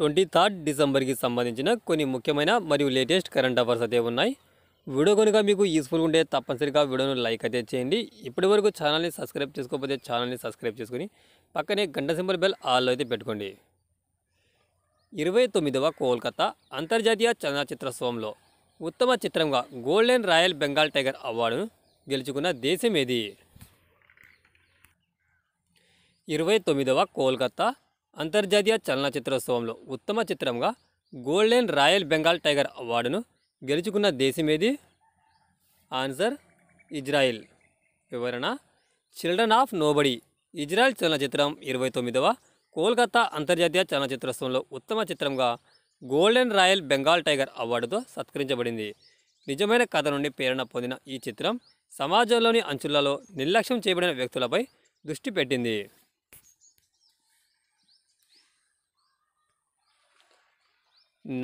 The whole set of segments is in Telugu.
ట్వంటీ థర్డ్ డిసెంబర్కి సంబంధించిన కొన్ని ముఖ్యమైన మరియు లేటెస్ట్ కరెంట్ అఫైర్స్ అయితే ఉన్నాయి వీడియో కనుక మీకు యూస్ఫుల్ ఉంటే తప్పనిసరిగా వీడియోను లైక్ అయితే చేయండి ఇప్పటి వరకు ఛానల్ని సబ్స్క్రైబ్ చేసుకోకపోతే ఛానల్ని సబ్స్క్రైబ్ చేసుకుని పక్కనే గంట సింబల్ బెల్ ఆల్లో అయితే పెట్టుకోండి ఇరవై తొమ్మిదవ కోల్కతా అంతర్జాతీయ చలనచిత్రోత్సవంలో ఉత్తమ చిత్రంగా గోల్డెన్ రాయల్ బెంగాల్ టైగర్ అవార్డును గెలుచుకున్న దేశం ఏది ఇరవై తొమ్మిదవ కోల్కతా అంతర్జాతీయ చలనచిత్రోత్సవంలో ఉత్తమ చిత్రంగా గోల్డెన్ రాయల్ బెంగాల్ టైగర్ అవార్డును గెలుచుకున్న దేశమేది ఆన్సర్ ఇజ్రాయిల్ వివరణ చిల్డ్రన్ ఆఫ్ నోబడి ఇజ్రాయెల్ చలనచిత్రం ఇరవై తొమ్మిదవ కోల్కతా అంతర్జాతీయ చలనచిత్రోత్సవంలో ఉత్తమ చిత్రంగా గోల్డెన్ రాయల్ బెంగాల్ టైగర్ అవార్డుతో సత్కరించబడింది నిజమైన కథ నుండి ప్రేరణ పొందిన ఈ చిత్రం సమాజంలోని అంచులలో నిర్లక్ష్యం చేయబడిన వ్యక్తులపై దృష్టి పెట్టింది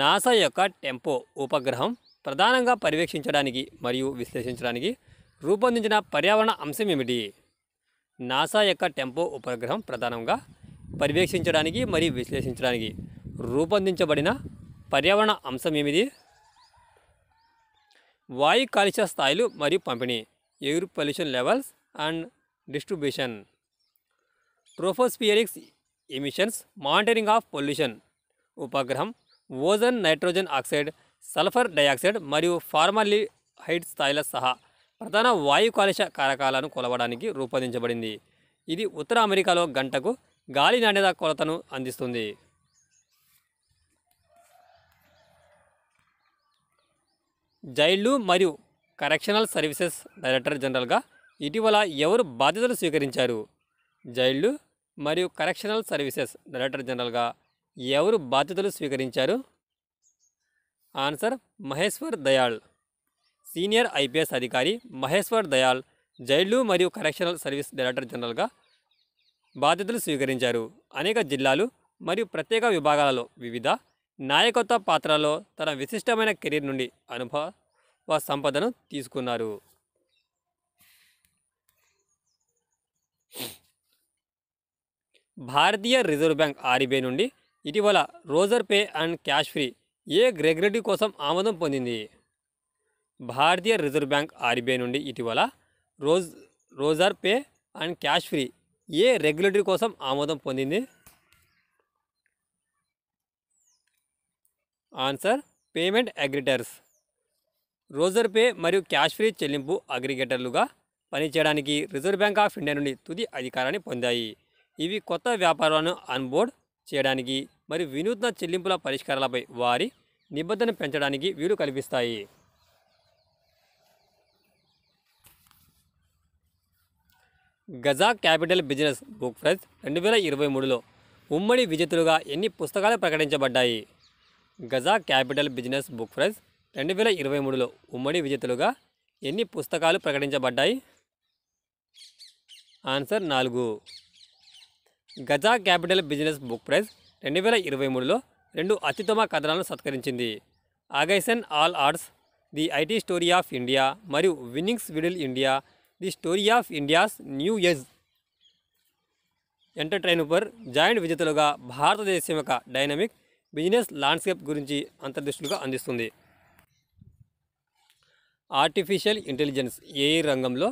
నాసా యొక్క టెంపో ఉపగ్రహం ప్రధానంగా పర్యవేక్షించడానికి మరియు విశ్లేషించడానికి రూపొందించిన పర్యావరణ అంశం ఏమిటి నాసా యొక్క టెంపో ఉపగ్రహం ప్రధానంగా పర్యవేక్షించడానికి మరియు విశ్లేషించడానికి రూపొందించబడిన పర్యావరణ అంశం ఏమిటి వాయు కాలుష్య స్థాయిలు మరియు పంపిణీ air pollution levels and distribution tropospheric emissions monitoring of pollution ఉపగ్రహం ozone nitrogen oxide sulphur dioxide మరియు ఫార్మాలిహైడ్ స్థాయిల సహా ప్రధాన వాయు కాలుష్య కారకాలను కొలవడానికి రూపొందించబడింది ఇది ఉత్తర అమెరికాలో గంటకు గాలి నాణ్యత కొలతను అందిస్తుంది జైళ్ళు మరియు కరెక్షనల్ సర్వీసెస్ డైరెక్టర్ జనరల్గా ఇటీవల ఎవరు బాధ్యతలు స్వీకరించారు జైళ్ళు మరియు కరెక్షనల్ సర్వీసెస్ డైరెక్టర్ జనరల్గా ఎవరు బాధ్యతలు స్వీకరించారు answer Maheshwar Dayal senior IPS అధికారి మహేశ్వర్ దయాళ్ జైళ్లు మరియు కరెక్షనల్ సర్వీస్ డైరెక్టర్ జనరల్గా బాధ్యతలు స్వీకరించారు అనేక జిల్లాలు మరియు ప్రత్యేక విభాగాలలో వివిధ నాయకత్వ పాత్రలో తన విశిష్టమైన కెరీర్ నుండి అనుభవ సంపదను తీసుకున్నారు భారతీయ రిజర్వ్ బ్యాంక్ ఆర్బీఐ నుండి ఇటీవల Razorpay and Cashfree ఏ రెగ్యులేటరీ కోసం ఆమోదం పొందింది భారతీయ రిజర్వ్ బ్యాంక్ ఆర్బీఐ నుండి ఇటీవల రోజ్ Razorpay and Cashfree ఏ రెగ్యులేటరీ కోసం ఆమోదం పొందింది answer payment aggregators Razorpay మరియు క్యాష్ ఫ్రీ చెల్లింపు అగ్రిగేటర్లుగా పనిచేయడానికి రిజర్వ్ బ్యాంక్ ఆఫ్ ఇండియా నుండి తుది అధికారాన్ని పొందాయి ఇవి కొత్త వ్యాపారాలను అన్బోర్డ్ చేయడానికి మరియు వినూత్న చెల్లింపుల పరిష్కారాలపై వారి నిబద్ధన పెంచడానికి వీలు కల్పిస్తాయి Gaja Capital Business Book Prize రెండు వేల ఇరవై మూడులో ఉమ్మడి విజేతలుగా ఎన్ని పుస్తకాలు ప్రకటించబడ్డాయి Gaja Capital Business Book Prize రెండు వేల ఇరవై మూడులో ఉమ్మడి విజేతలుగా ఎన్ని పుస్తకాలు ప్రకటించబడ్డాయి ఆన్సర్ నాలుగు Gaja Capital Business Book Prize రెండు వేల ఇరవై మూడులో రెండు అత్యుత్తమ కథనాలను సత్కరించింది against all odds the IT story of India మరియు winning middle India the story of India's new age entertainer joint విజేతలుగా భారతదేశం యొక్క డైనమిక్ బిజినెస్ ల్యాండ్స్కేప్ గురించి అంతర్దృష్టులుగా అందిస్తుంది ఆర్టిఫిషియల్ ఇంటెలిజెన్స్ ఏఐ రంగంలో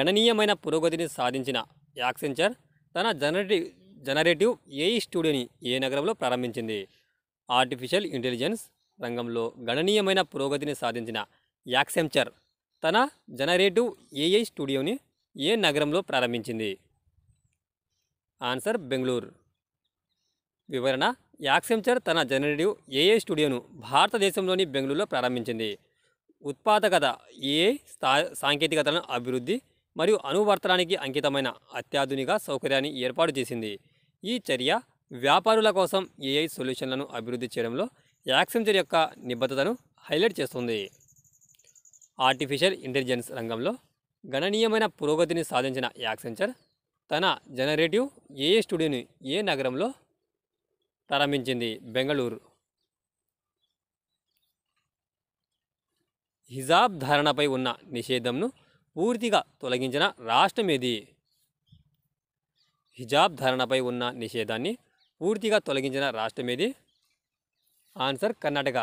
గణనీయమైన పురోగతిని సాధించిన యాక్సెంచర్ తన జనరేటివ్ జనరేటివ్ ఏఐ స్టూడియోని ఏ నగరంలో ప్రారంభించింది ఆర్టిఫిషియల్ ఇంటెలిజెన్స్ రంగంలో గణనీయమైన పురోగతిని సాధించిన యాక్సెంచర్ తన జనరేటివ్ ఏఐ స్టూడియోని ఏ నగరంలో ప్రారంభించింది ఆన్సర్ బెంగళూరు వివరణ యాక్సెంచర్ తన జనరేటివ్ ఏఐ స్టూడియోను భారతదేశంలోని బెంగళూరులో ప్రారంభించింది ఉత్పాదకత ఏ సాంకేతికతలను అభివృద్ధి మరియు అనువర్తనానికి అంకితమైన అత్యాధునిక సౌకర్యాన్ని ఏర్పాటు చేసింది ఈ చర్య వ్యాపారుల కోసం ఏఐ సొల్యూషన్లను అభివృద్ధి చేయడంలో యాక్సెంచర్ యొక్క నిబద్ధతను హైలైట్ చేస్తుంది ఆర్టిఫిషియల్ ఇంటెలిజెన్స్ రంగంలో గణనీయమైన పురోగతిని సాధించిన యాక్సెంచర్ తన జనరేటివ్ ఏఏ స్టూడియోని ఏ నగరంలో ప్రారంభించింది బెంగళూరు హిజాబ్ ధారణపై ఉన్న నిషేధంను పూర్తిగా తొలగించిన రాష్ట్రం ఏది హిజాబ్ ధరణపై ఉన్న నిషేధాన్ని పూర్తిగా తొలగించిన రాష్ట్రం ఏది ఆన్సర్ కర్ణాటక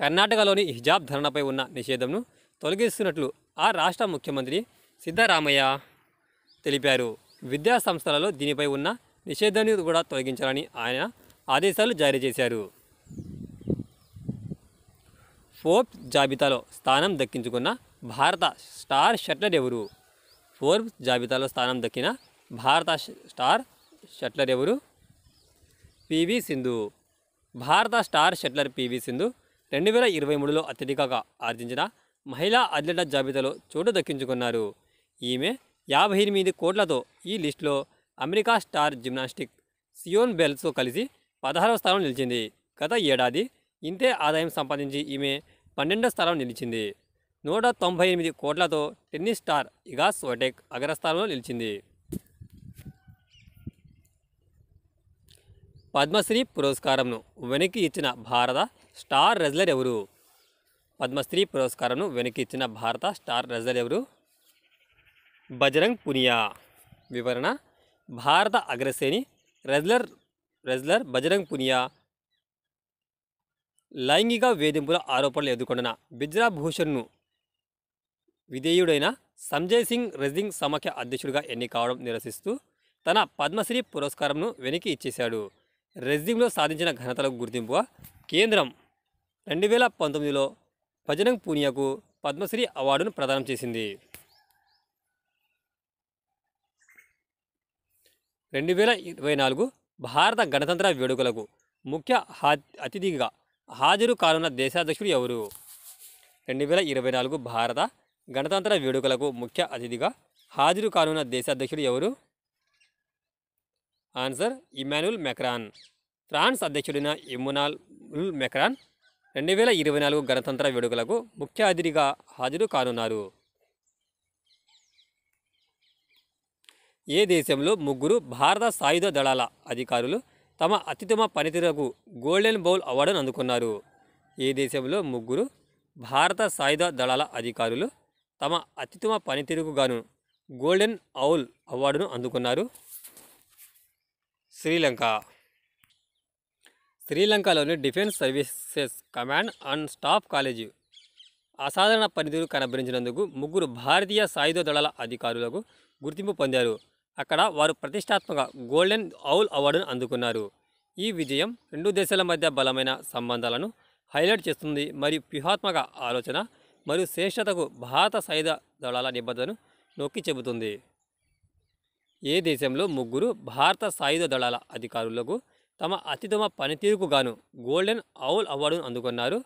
కర్ణాటకలోని హిజాబ్ ధరణపై ఉన్న నిషేధంను తొలగిస్తున్నట్లు ఆ రాష్ట్ర ముఖ్యమంత్రి సిద్ధరామయ్య తెలిపారు విద్యా సంస్థలలో దీనిపై ఉన్న నిషేధాన్ని కూడా తొలగించాలని ఆయన ఆదేశాలు జారీ చేశారు ఫోర్బ్ జాబితాలో స్థానం దక్కించుకున్న భారత స్టార్ షట్లర్ ఎవరు ఫోర్బ్ జాబితాలో స్థానం దక్కిన భారత స్టార్ షట్లర్ ఎవరు పివి సింధు భారత స్టార్ షట్లర్ పివి సింధు రెండు వేల ఇరవై మూడులో అత్యధికగా ఆర్జించిన మహిళా అథ్లెట్ల జాబితాలో చోటు దక్కించుకున్నారు ఈమె యాభై ఎనిమిది కోట్లతో ఈ లిస్టులో అమెరికా స్టార్ జిమ్నాస్టిక్ సియోన్ బెల్స్తో కలిసి పదహారవ స్థానం నిలిచింది గత ఏడాది ఇంతే ఆదాయం సంపాదించి ఈమె పన్నెండో స్థానం నిలిచింది నూట తొంభై ఎనిమిది కోట్లతో టెన్నిస్ స్టార్ ఇగాస్ వటెక్ అగ్రస్థానంలో నిలిచింది పద్మశ్రీ పురస్కారంను వెనక్కి ఇచ్చిన భారత స్టార్ రెజ్లర్ ఎవరు పద్మశ్రీ పురస్కారంను వెనక్కి ఇచ్చిన భారత స్టార్ రెజ్లర్ ఎవరు బజరంగ్ పునియా వివరణ భారత అగ్రశ్రేణి రెజ్లర్ రెజ్లర్ బజరంగ్ పునియా లైంగిక వేధింపుల ఆరోపణలు ఎదుర్కొన్న బిజ్రా భూషణ్ను విధేయుడైన సంజయ్ సింగ్ రెజింగ్ సమాఖ్య అధ్యక్షుడిగా ఎన్నికావడం నిరసిస్తూ తన పద్మశ్రీ పురస్కారంను వెనక్కి ఇచ్చేశాడు రెజింగ్లో సాధించిన ఘనతలకు గుర్తింపు కేంద్రం రెండు వేల పంతొమ్మిదిలో భజనంగ్ పూనియాకు పద్మశ్రీ అవార్డును ప్రదానం చేసింది రెండు వేల ఇరవై నాలుగు భారత గణతంత్ర వేడుకలకు ముఖ్య అతిథిగా హాజరు కానున్న దేశాధ్యక్షుడు ఎవరు రెండు వేల ఇరవై నాలుగు భారత గణతంత్ర వేడుకలకు ముఖ్య అతిథిగా హాజరు కానున్న దేశాధ్యక్షుడు ఎవరు ఆన్సర్ ఇమానుల్ మెక్రాన్ ఫ్రాన్స్ అధ్యక్షుడైన ఉల్ మెక్రాన్ రెండు వేల ఇరవై నాలుగు గణతంత్ర వేడుకలకు ముఖ్య అతిథిగా హాజరు కానున్నారు ఏ దేశంలో ముగ్గురు భారత సాయుధ దళాల అధికారులు తమ అత్యుత్తమ పనితీరుకు గోల్డెన్ బౌల్ అవార్డును అందుకున్నారు ఈ దేశంలో ముగ్గురు భారత సాయుధ దళాల అధికారులు తమ అత్యుత్తమ పనితీరుకు గాను గోల్డెన్ ఔల్ అవార్డును అందుకున్నారు శ్రీలంక శ్రీలంకలోని defence services command and staff college అసాధారణ పనితీరు కనబరించినందుకు ముగ్గురు భారతీయ సాయుధ దళాల అధికారులకు గుర్తింపు పొందారు అక్కడ వారు ప్రతిష్టాత్మక గోల్డెన్ ఔల్ అవార్డును అందుకున్నారు ఈ విజయం రెండు దేశాల మధ్య బలమైన సంబంధాలను హైలైట్ చేస్తుంది మరియు వ్యూహాత్మక ఆలోచన మరియు శ్రేష్టతకు భారత సైద దళాల నిబద్ధతను నొక్కి చెబుతుంది ఏ దేశంలో ముగ్గురు భారత సాయుధ దళాల అధికారులకు తమ అత్యుత్తమ పనితీరుకు గాను గోల్డెన్ ఔల్ అవార్డును అందుకున్నారు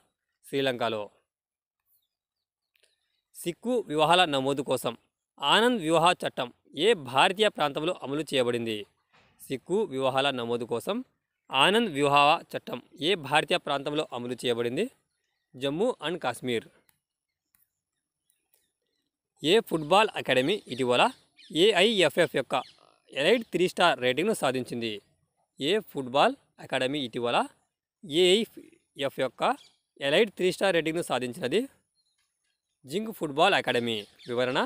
శ్రీలంకలో సిక్కు వివాహాల నమోదు కోసం ఆనంద్ వివాహ చట్టం ఏ భారతీయ ప్రాంతంలో అమలు చేయబడింది సిక్కు వివాహాల నమోదు కోసం ఆనంద్ వివాహ చట్టం ఏ భారతీయ ప్రాంతంలో అమలు చేయబడింది జమ్మూ అండ్ కాశ్మీర్ ఏ ఫుట్బాల్ అకాడమీ ఇటీవల ఏఐఎఫ్ఎఫ్ యొక్క ఎలైట్ త్రీ స్టార్ రేటింగ్ను సాధించింది ఏ ఫుట్బాల్ అకాడమీ ఇటీవల ఏఐఎఫ్ యొక్క ఎలైట్ త్రీ స్టార్ రేటింగ్ను సాధించినది జింక్ ఫుట్బాల్ అకాడమీ వివరణ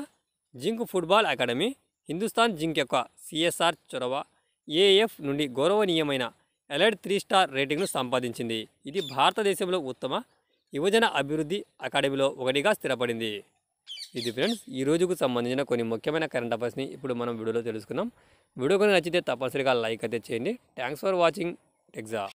zinc football academy Hindustan zinc యొక్క సిఎస్ఆర్ చొరవ ఏఎఫ్ నుండి గౌరవనీయమైన ఎలైడ్ త్రీ స్టార్ రేటింగ్ను సంపాదించింది ఇది భారతదేశంలో ఉత్తమ యువజన అభివృద్ధి అకాడమీలో ఒకటిగా స్థిరపడింది ఇది ఫ్రెండ్స్ ఈ రోజుకు సంబంధించిన కొన్ని ముఖ్యమైన కరెంట్ అఫైర్స్ని ఇప్పుడు మనం వీడియోలో తెలుసుకుందాం వీడియో కొన్ని నచ్చితే తప్పనిసరిగా లైక్ అయితే చేయండి థ్యాంక్స్ ఫర్ వాచింగ్ ఎగ్జా